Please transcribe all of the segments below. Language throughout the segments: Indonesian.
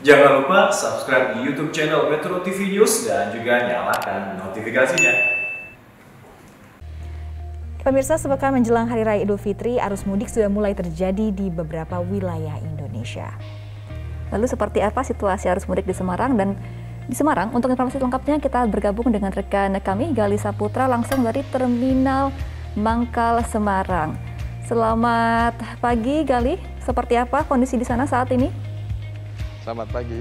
Jangan lupa subscribe di YouTube channel Metro TV News dan juga nyalakan notifikasinya. Pemirsa, sepekan menjelang Hari Raya Idul Fitri, arus mudik sudah mulai terjadi di beberapa wilayah Indonesia. Lalu seperti apa situasi arus mudik di Semarang dan di Semarang? Untuk informasi lengkapnya kita bergabung dengan rekan kami Galisa Saputra langsung dari Terminal Mangkal Semarang. Selamat pagi Galih, seperti apa kondisi di sana saat ini? Selamat pagi.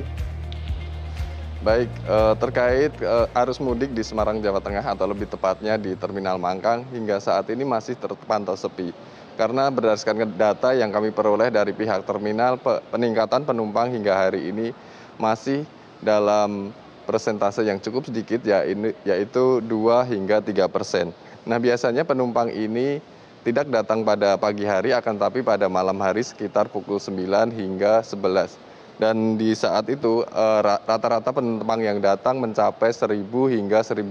Baik, eh, terkait eh, arus mudik di Semarang, Jawa Tengah atau lebih tepatnya di Terminal Mangkang hingga saat ini masih terpantau sepi. Karena berdasarkan data yang kami peroleh dari pihak terminal, peningkatan penumpang hingga hari ini masih dalam persentase yang cukup sedikit ya yaitu 2 hingga 3 persen. Nah biasanya penumpang ini tidak datang pada pagi hari akan tapi pada malam hari sekitar pukul 9 hingga 11 dan di saat itu eh, rata-rata penumpang yang datang mencapai 1.000 hingga 1.200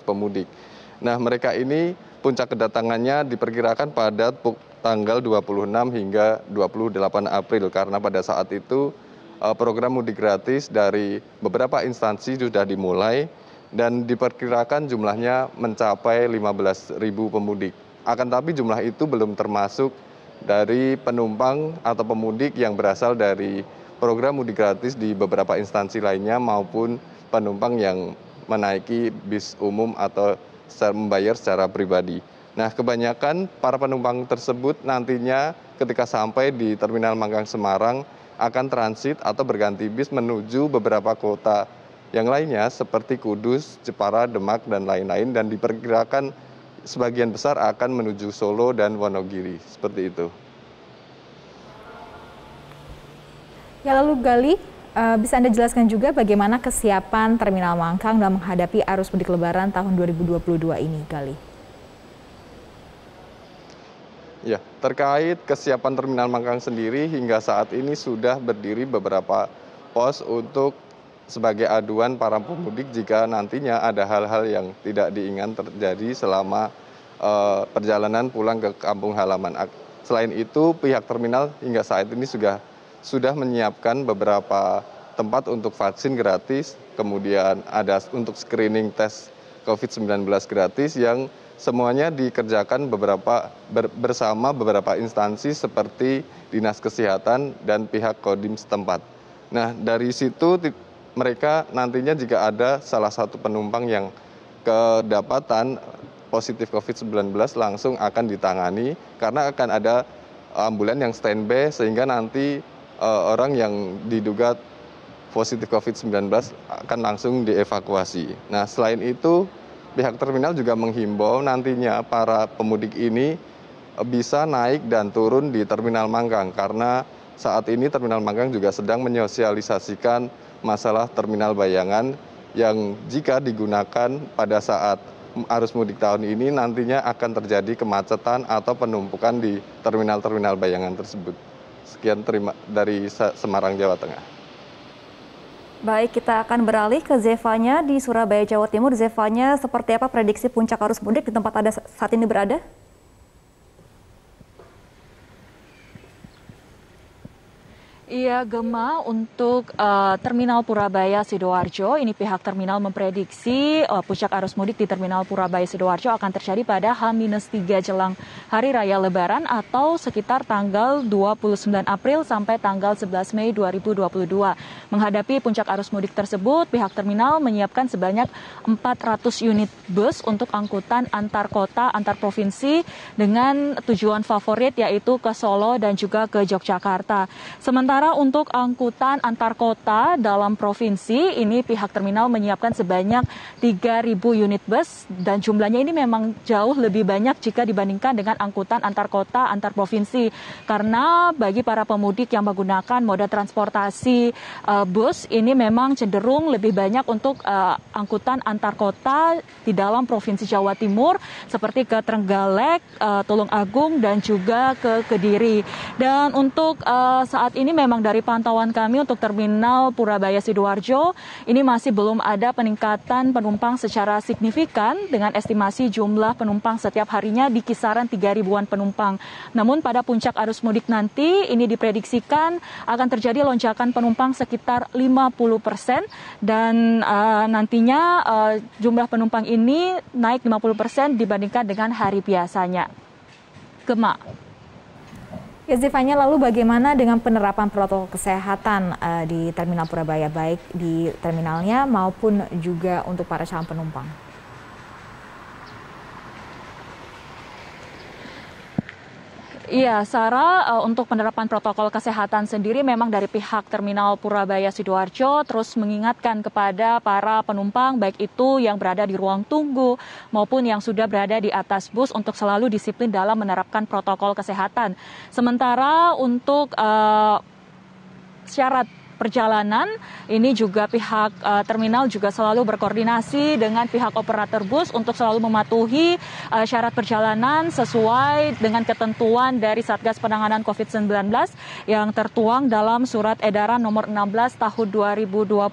pemudik. Nah, mereka ini puncak kedatangannya diperkirakan pada tanggal 26 hingga 28 April karena pada saat itu eh, program mudik gratis dari beberapa instansi sudah dimulai dan diperkirakan jumlahnya mencapai 15.000 pemudik. Akan tapi jumlah itu belum termasuk dari penumpang atau pemudik yang berasal dari program mudik gratis di beberapa instansi lainnya maupun penumpang yang menaiki bis umum atau membayar secara pribadi. Nah, kebanyakan para penumpang tersebut nantinya ketika sampai di Terminal Manggang Semarang akan transit atau berganti bis menuju beberapa kota yang lainnya seperti Kudus, Jepara, Demak, dan lain-lain dan diperkirakan sebagian besar akan menuju Solo dan Wonogiri. Seperti itu. Ya lalu Gali, uh, bisa Anda jelaskan juga bagaimana kesiapan Terminal Mangkang dalam menghadapi arus mudik lebaran tahun 2022 ini, Gali? Ya, terkait kesiapan Terminal Mangkang sendiri hingga saat ini sudah berdiri beberapa pos untuk sebagai aduan para pemudik jika nantinya ada hal-hal yang tidak diinginkan terjadi selama uh, perjalanan pulang ke kampung halaman. Selain itu, pihak terminal hingga saat ini sudah sudah menyiapkan beberapa tempat untuk vaksin gratis, kemudian ada untuk screening tes COVID-19 gratis yang semuanya dikerjakan beberapa bersama beberapa instansi seperti Dinas Kesehatan dan pihak Kodim setempat. Nah, dari situ mereka nantinya jika ada salah satu penumpang yang kedapatan positif COVID-19 langsung akan ditangani karena akan ada ambulan yang standby sehingga nanti uh, orang yang diduga positif COVID-19 akan langsung dievakuasi. Nah, selain itu pihak terminal juga menghimbau nantinya para pemudik ini eh, bisa naik dan turun di Terminal Manggang karena saat ini Terminal Manggang juga sedang menyosialisasikan masalah Terminal Bayangan yang jika digunakan pada saat arus mudik tahun ini nantinya akan terjadi kemacetan atau penumpukan di terminal-terminal bayangan tersebut. Sekian terima dari Semarang, Jawa Tengah. Baik, kita akan beralih ke Zevanya di Surabaya, Jawa Timur. Zevanya, seperti apa prediksi puncak arus mudik di tempat Anda saat ini berada? Iya, Gema, untuk uh, Terminal Purabaya Sidoarjo, ini pihak terminal memprediksi uh, puncak arus mudik di Terminal Purabaya Sidoarjo akan terjadi pada H-3 jelang Hari Raya Lebaran atau sekitar tanggal 29 April sampai tanggal 11 Mei 2022. Menghadapi puncak arus mudik tersebut, pihak terminal menyiapkan sebanyak 400 unit bus untuk angkutan antar kota, antar provinsi dengan tujuan favorit yaitu ke Solo dan juga ke Yogyakarta. Sementara Sementara untuk angkutan antar kota dalam provinsi, ini pihak terminal menyiapkan sebanyak 3.000 unit bus dan jumlahnya ini memang jauh lebih banyak jika dibandingkan dengan angkutan antar kota, antar provinsi. Karena bagi para pemudik yang menggunakan moda transportasi uh, bus, ini memang cenderung lebih banyak untuk uh, angkutan antar kota di dalam Provinsi Jawa Timur, seperti ke Trenggalek, uh, Tulung Agung, dan juga ke Kediri. Dan untuk uh, saat ini memang memang dari pantauan kami untuk terminal Purabaya Sidoarjo ini masih belum ada peningkatan penumpang secara signifikan dengan estimasi jumlah penumpang setiap harinya di kisaran 3 ribuan penumpang. Namun pada puncak arus mudik nanti ini diprediksikan akan terjadi lonjakan penumpang sekitar 50 persen dan uh, nantinya uh, jumlah penumpang ini naik 50 persen dibandingkan dengan hari biasanya. Gemak. Ya Zifanya, lalu bagaimana dengan penerapan protokol kesehatan uh, di Terminal Purabaya, baik di terminalnya maupun juga untuk para calon penumpang? Iya, Sarah, eh, untuk penerapan protokol kesehatan sendiri memang dari pihak Terminal Purabaya Sidoarjo terus mengingatkan kepada para penumpang, baik itu yang berada di ruang tunggu maupun yang sudah berada di atas bus untuk selalu disiplin dalam menerapkan protokol kesehatan. Sementara untuk uh, syarat perjalanan ini juga pihak eh, terminal juga selalu berkoordinasi dengan pihak operator bus untuk selalu mematuhi eh, syarat perjalanan sesuai dengan ketentuan dari Satgas Penanganan COVID-19 yang tertuang dalam surat edaran nomor 16 tahun 2022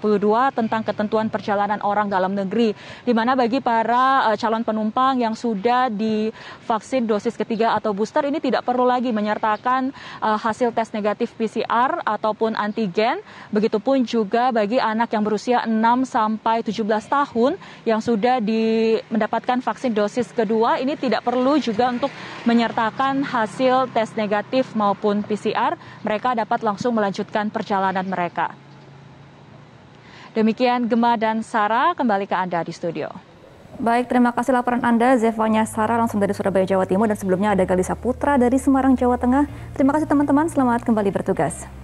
tentang ketentuan perjalanan orang dalam negeri di mana bagi para eh, calon penumpang yang sudah divaksin dosis ketiga atau booster ini tidak perlu lagi menyertakan hasil tes negatif PCR ataupun antigen begitupun juga bagi anak yang berusia enam sampai tujuh belas tahun yang sudah mendapatkan vaksin dosis kedua ini tidak perlu juga untuk menyertakan hasil tes negatif maupun PCR mereka dapat langsung melanjutkan perjalanan mereka. Demikian Gema dan Sarah kembali ke Anda di studio. Baik, terima kasih laporan Anda, Zevanya Sarah langsung dari Surabaya, Jawa Timur, dan sebelumnya ada Galisa Putra dari Semarang, Jawa Tengah. Terima kasih teman-teman, selamat kembali bertugas.